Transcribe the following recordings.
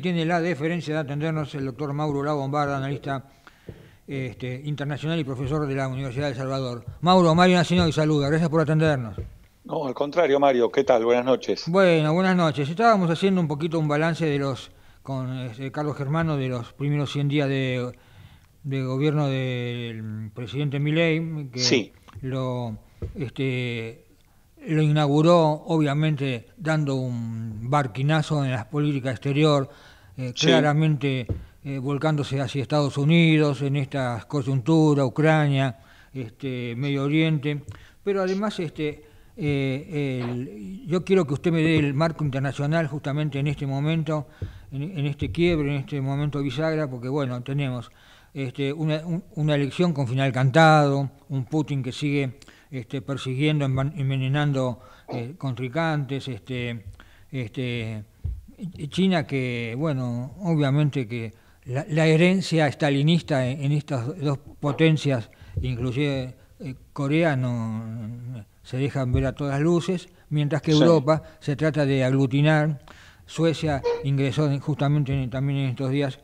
tiene la deferencia de atendernos el doctor Mauro La Bombarda, analista este, internacional y profesor de la Universidad de El Salvador. Mauro, Mario Nacional y saluda, gracias por atendernos. No, al contrario, Mario, ¿qué tal? Buenas noches. Bueno, buenas noches. Estábamos haciendo un poquito un balance de los, con este, Carlos Germano, de los primeros 100 días de, gobierno del presidente Milei, sí. lo este, lo inauguró obviamente dando un barquinazo en la política exterior, eh, claramente eh, volcándose hacia Estados Unidos en esta coyuntura, Ucrania, este, Medio Oriente, pero además este, eh, yo quiero que usted me dé el marco internacional justamente en este momento, en, este quiebre, en este momento bisagra, porque bueno, tenemos este, una, una elección con final cantado, un Putin que sigue este, persiguiendo, envenenando eh, contrincantes, este, este, China que, bueno, obviamente que la, herencia estalinista en, estas dos potencias, inclusive eh, Corea, no, se dejan ver a todas luces, mientras que Europa se trata de aglutinar. Suecia ingresó justamente también en estos días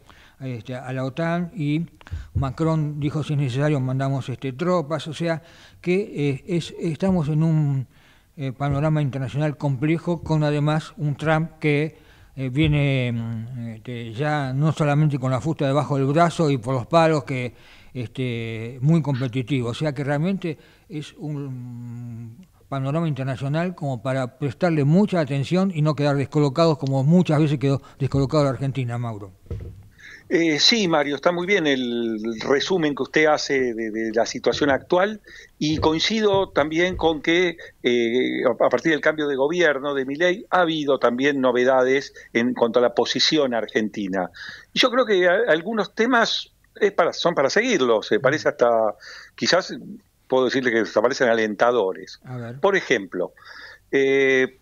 a la OTAN y Macron dijo si es necesario mandamos este, tropas, o sea que eh, estamos en un eh, panorama internacional complejo con además un Trump que eh, viene mm, este, ya no solamente con la fusta debajo del brazo y por los palos que este, muy competitivo, o sea que realmente es un panorama internacional como para prestarle mucha atención y no quedar descolocados como muchas veces quedó descolocado la Argentina, Mauro. Eh, sí, Mario, está muy bien el resumen que usted hace de, la situación actual y coincido también con que eh, a partir del cambio de gobierno de Miley ha habido también novedades en cuanto a la posición argentina. Yo creo que algunos temas son para seguirlos, se parece hasta, quizás puedo decirle que se parecen alentadores. Por ejemplo, eh,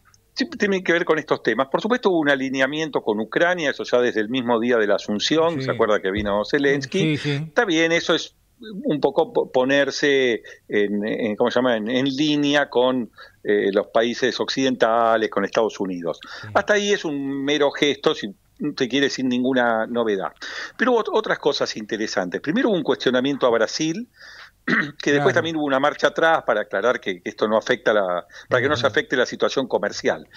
tiene que ver con estos temas. Por supuesto, hubo un alineamiento con Ucrania, eso ya desde el mismo día de la Asunción, ¿se acuerda que vino Zelensky? Está bien, eso es un poco ponerse en, ¿cómo se llama? en, línea con eh, los países occidentales, con Estados Unidos. Hasta ahí es un mero gesto, si te quiere, sin ninguna novedad. Pero hubo otras cosas interesantes. Primero hubo un cuestionamiento a Brasil que después también hubo una marcha atrás para aclarar que, esto no afecta la, para que no se afecte la situación comercial.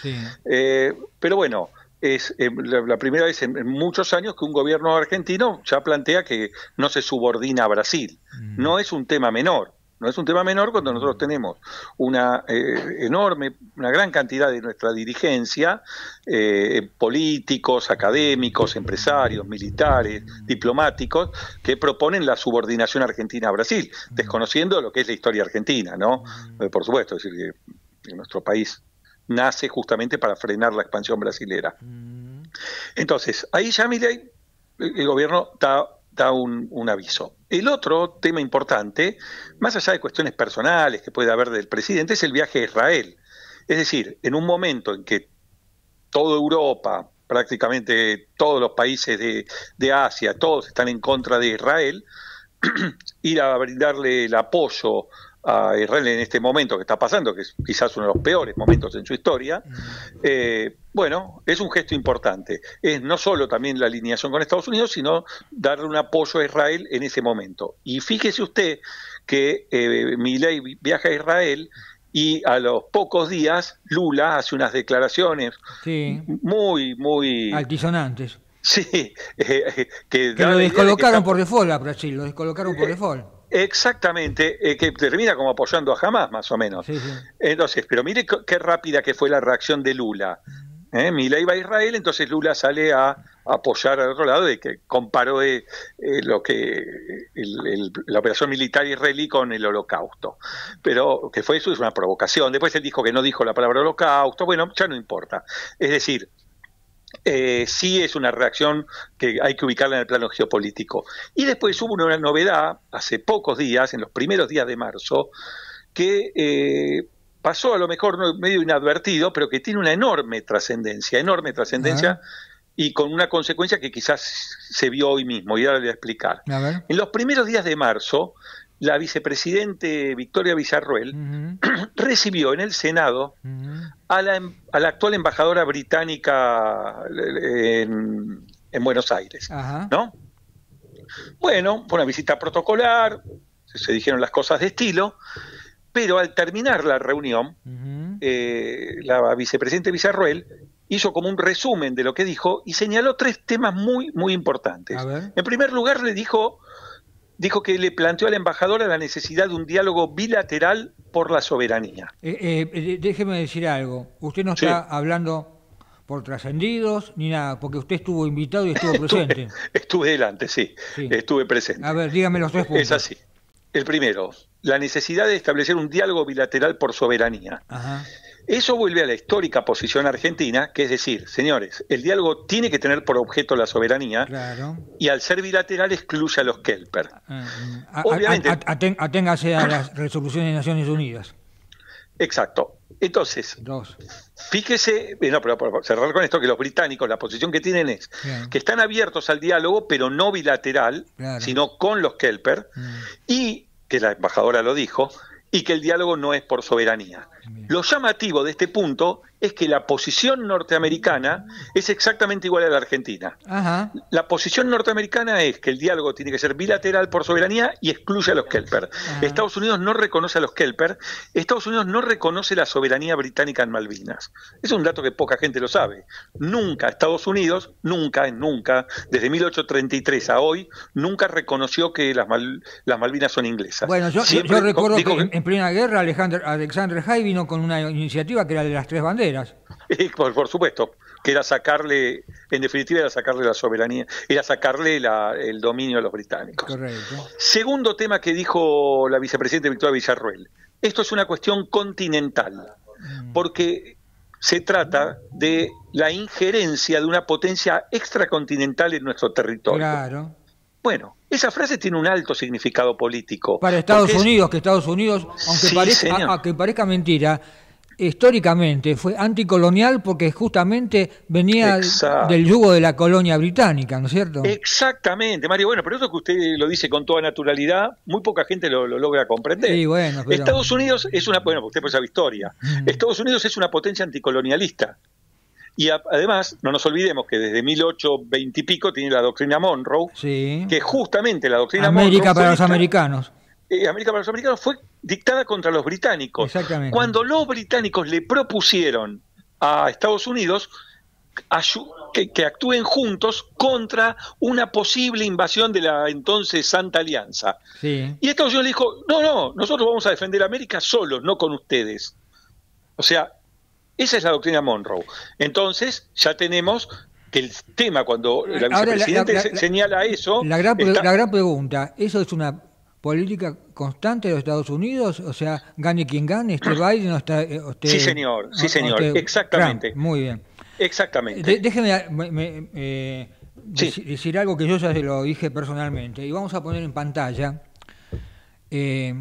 Eh, pero bueno, es eh, la, primera vez en, muchos años que un gobierno argentino ya plantea que no se subordina a Brasil. Mm. No es un tema menor. No es un tema menor cuando nosotros tenemos una eh, enorme, una gran cantidad de nuestra dirigencia, eh, políticos, académicos, empresarios, militares, diplomáticos, que proponen la subordinación argentina a Brasil, desconociendo lo que es la historia argentina, ¿no? Eh, por supuesto, es decir, que nuestro país nace justamente para frenar la expansión brasilera. Entonces, ahí ya mire, el gobierno está da un, aviso. El otro tema importante, más allá de cuestiones personales que puede haber del presidente, es el viaje a Israel. Es decir, en un momento en que toda Europa, prácticamente todos los países de, de Asia, todos están en contra de Israel, ir a brindarle el apoyo a Israel en este momento que está pasando, que es quizás uno de los peores momentos en su historia, mm. eh, bueno, es un gesto importante. Es no solo también la alineación con Estados Unidos, sino darle un apoyo a Israel en ese momento. Y fíjese usted que eh, Milei viaja a Israel y a los pocos días Lula hace unas declaraciones muy, muy... Altisonantes. Sí, eh, que, lo descolocaron por default a Brasil, lo descolocaron por eh, default. Exactamente, eh, que termina como apoyando a Hamas, más o menos. Entonces, pero mire qué rápida que fue la reacción de Lula. ¿Eh? iba a Israel, entonces Lula sale a apoyar al otro lado de que comparó eh, eh, lo que la operación militar israelí con el holocausto. Pero que fue eso es una provocación. Después él dijo que no dijo la palabra holocausto. Bueno, ya no importa. Es decir, eh, sí es una reacción que hay que ubicarla en el plano geopolítico. Y después hubo una novedad hace pocos días, en los primeros días de marzo, que eh, pasó a lo mejor medio inadvertido, pero que tiene una enorme trascendencia, enorme trascendencia. Y con una consecuencia que quizás se vio hoy mismo, y ahora le voy a explicar. en los primeros días de marzo, la vicepresidente Victoria Villarruel recibió en el Senado a la, actual embajadora británica eh, en, Buenos Aires, ¿no? Bueno, fue una visita protocolar, se dijeron las cosas de estilo, pero al terminar la reunión, eh, la vicepresidente Villarruel hizo como un resumen de lo que dijo y señaló tres temas muy, muy importantes. En primer lugar, le dijo dijo que le planteó a la embajadora la necesidad de un diálogo bilateral por la soberanía. Eh, eh, déjeme decir algo, usted no está hablando por trascendidos ni nada, porque usted estuvo invitado y estuvo presente. estuve, delante, sí, sí, estuve presente. A ver, dígame los tres puntos. Es así. El primero, la necesidad de establecer un diálogo bilateral por soberanía. Ajá. Eso vuelve a la histórica posición argentina, que es decir, señores, el diálogo tiene que tener por objeto la soberanía y al ser bilateral excluye a los Kelper. Ah, ah, ah, aténgase a las resoluciones de Naciones Unidas. Exacto. Entonces, fíjese, eh, no, pero cerrar con esto, que los británicos la posición que tienen es que están abiertos al diálogo, pero no bilateral, sino con los Kelper, mm. y, que la embajadora lo dijo, y que el diálogo no es por soberanía. Lo llamativo de este punto es que la posición norteamericana es exactamente igual a la argentina. La posición norteamericana es que el diálogo tiene que ser bilateral por soberanía y excluye a los Kelper. Estados Unidos no reconoce a los Kelper. Estados Unidos no reconoce la soberanía británica en Malvinas. Es un dato que poca gente lo sabe. Nunca Estados Unidos, nunca, nunca, desde 1833 a hoy, nunca reconoció que las, las Malvinas son inglesas. Bueno, yo, recuerdo que, en plena guerra Alexander, Alexander con una iniciativa que era de las tres banderas. por, supuesto, que era sacarle, en definitiva era sacarle la soberanía, era sacarle la, el dominio a los británicos. Segundo tema que dijo la vicepresidenta Victoria Villarruel, esto es una cuestión continental, mm. porque se trata de la injerencia de una potencia extracontinental en nuestro territorio. Claro. Bueno, esa frase tiene un alto significado político. Para Estados Unidos, que Estados Unidos, aunque parezca, parezca mentira, históricamente fue anticolonial porque justamente venía del yugo de la colonia británica, ¿no es cierto? Exactamente, Mario. Bueno, pero eso que usted lo dice con toda naturalidad, muy poca gente lo, logra comprender. Estados Unidos es una, bueno, usted pues historia. Estados Unidos es una potencia anticolonialista. Y además, no nos olvidemos que desde 1820 y pico tiene la doctrina Monroe, que justamente la doctrina América para los americanos. Eh, América para los americanos fue dictada contra los británicos. Cuando los británicos le propusieron a Estados Unidos que, actúen juntos contra una posible invasión de la entonces Santa Alianza. Y Estados Unidos le dijo, no, no, nosotros vamos a defender América solos, no con ustedes. O sea, esa es la doctrina Monroe. Entonces, ya tenemos que el tema, cuando la vicepresidenta señala eso... La gran, pregunta, ¿eso es una política constante de los Estados Unidos? O sea, gane quien gane, este Biden o este... sí, señor, sí, señor, exactamente. Muy bien. Exactamente. déjeme ah, eh, decir, algo que yo ya se lo dije personalmente. Y vamos a poner en pantalla... Eh,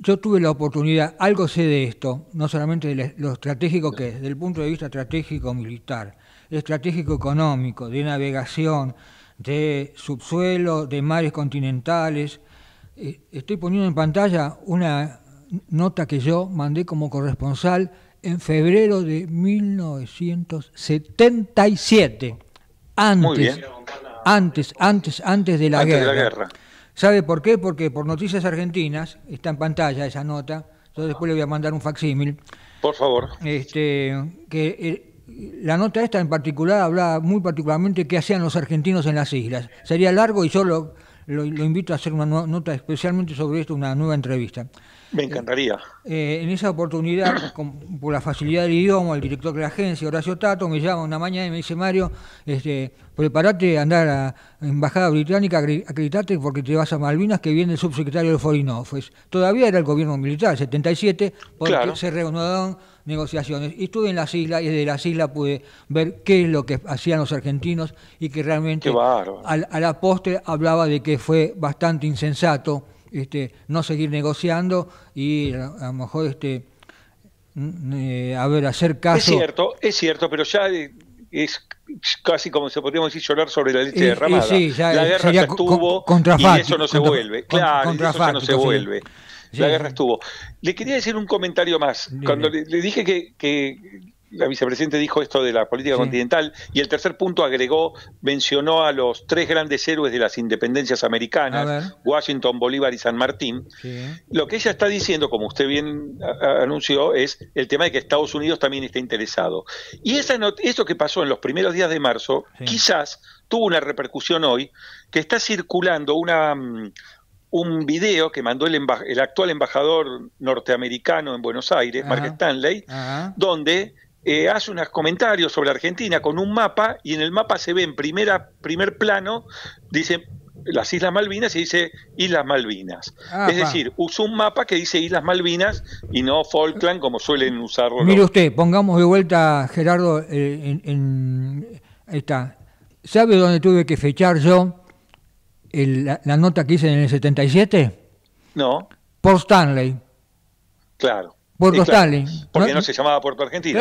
yo tuve la oportunidad, algo sé de esto, no solamente de lo estratégico que es, desde el punto de vista estratégico militar, estratégico económico, de navegación, de subsuelo, de mares continentales. Eh, estoy poniendo en pantalla una nota que yo mandé como corresponsal en febrero de 1977, antes, antes, antes, antes De la guerra ¿Sabe por qué? Porque por Noticias Argentinas, está en pantalla esa nota, yo después le voy a mandar un facsímil. Por favor. Este, que la nota esta en particular hablaba muy particularmente qué hacían los argentinos en las islas. Sería largo y solo lo, invito a hacer una nota especialmente sobre esto, una nueva entrevista. Me encantaría. Eh, eh, en esa oportunidad, por la facilidad del idioma, el director de la agencia, Horacio Tato, me llama una mañana y me dice, Mario, este, prepárate a andar a Embajada Británica, acreditate porque te vas a Malvinas, que viene el subsecretario de Foreign Office. Todavía era el gobierno militar, 77, porque se reanudaron negociaciones y estuve en las islas y desde las islas pude ver qué es lo que hacían los argentinos y que realmente a la postre hablaba de que fue bastante insensato este, no seguir negociando y a, lo mejor este, mm, eh, a ver, hacer caso. Es cierto, es cierto, pero ya eh, es casi como se podríamos decir llorar sobre la leche eh, derramada. la guerra ya estuvo y eso no se vuelve. claro, eso no se vuelve. La guerra estuvo. Le quería decir un comentario más. Cuando le, dije que, la vicepresidenta dijo esto de la política continental y el tercer punto agregó, mencionó a los tres grandes héroes de las independencias americanas, Washington, Bolívar y San Martín. Lo que ella está diciendo, como usted bien anunció, es el tema de que Estados Unidos también está interesado. Y esa eso que pasó en los primeros días de marzo, quizás tuvo una repercusión hoy, que está circulando una mm, un video que mandó el, actual embajador norteamericano en Buenos Aires, Mark Stanley, donde eh, hace unos comentarios sobre Argentina con un mapa y en el mapa se ve en primera, primer plano, dice las Islas Malvinas y dice Islas Malvinas. es decir, usa un mapa que dice Islas Malvinas y no Falkland como suelen usarlo. Mire usted, pongamos de vuelta, Gerardo, eh, en, ¿Sabe dónde tuve que fechar yo? la, nota que hice en el 77? No. Por Stanley. Claro. Puerto Stanley. Porque ¿no? se llamaba Puerto Argentino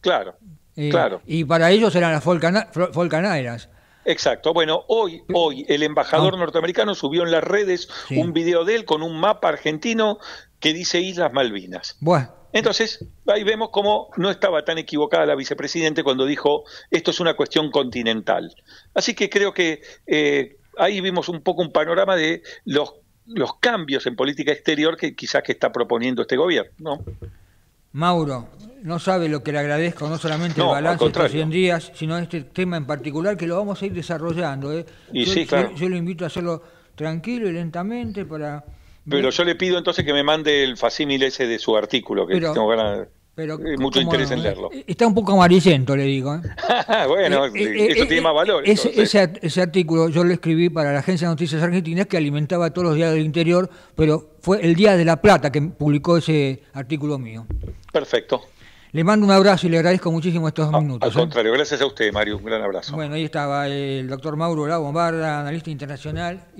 claro. Eh, claro. Y para ellos eran las Folcanairas Exacto. Bueno, hoy, hoy el embajador ah. norteamericano subió en las redes un video de él con un mapa argentino que dice Islas Malvinas. Bueno. Entonces, ahí vemos cómo no estaba tan equivocada la vicepresidente cuando dijo esto es una cuestión continental. Así que creo que eh, ahí vimos un poco un panorama de los, los cambios en política exterior que quizás que está proponiendo este gobierno. Mauro, no sabe lo que le agradezco, no solamente el balance de hoy 100 días, sino este tema en particular que lo vamos a ir desarrollando. ¿eh? yo, lo invito a hacerlo tranquilo y lentamente para... Pero yo le pido entonces que me mande el facímil ese de su artículo, que tengo ganas... Pero eh, mucho en eh, Está un poco amarillento, le digo. ¿eh? bueno, eso tiene más valor. Ese, artículo yo lo escribí para la Agencia de Noticias Argentinas que alimentaba todos los días del interior, pero fue el Día de la Plata que publicó ese artículo mío. Perfecto. Le mando un abrazo y le agradezco muchísimo estos dos ah, minutos. Al contrario, gracias a usted, Mario. Un gran abrazo. Bueno, ahí estaba el doctor Mauro La Bombarda, analista internacional.